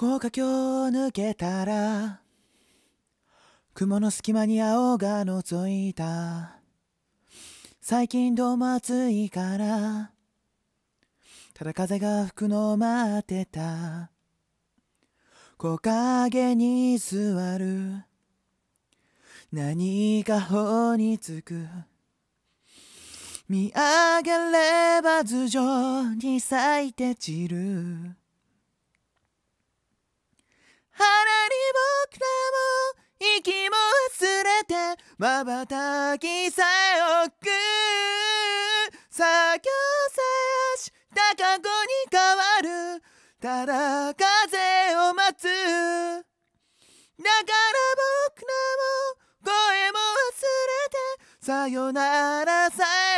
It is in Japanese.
高架橋抜けたら雲の隙間に青が覗いた最近どうも暑いからただ風が吹くのを待ってた木陰に座る何か頬につく見上げれば頭上に咲いて散るまばたきさえおく今日さえ明日過去に変わるただ風を待つだから僕らも声も忘れてさよならさよ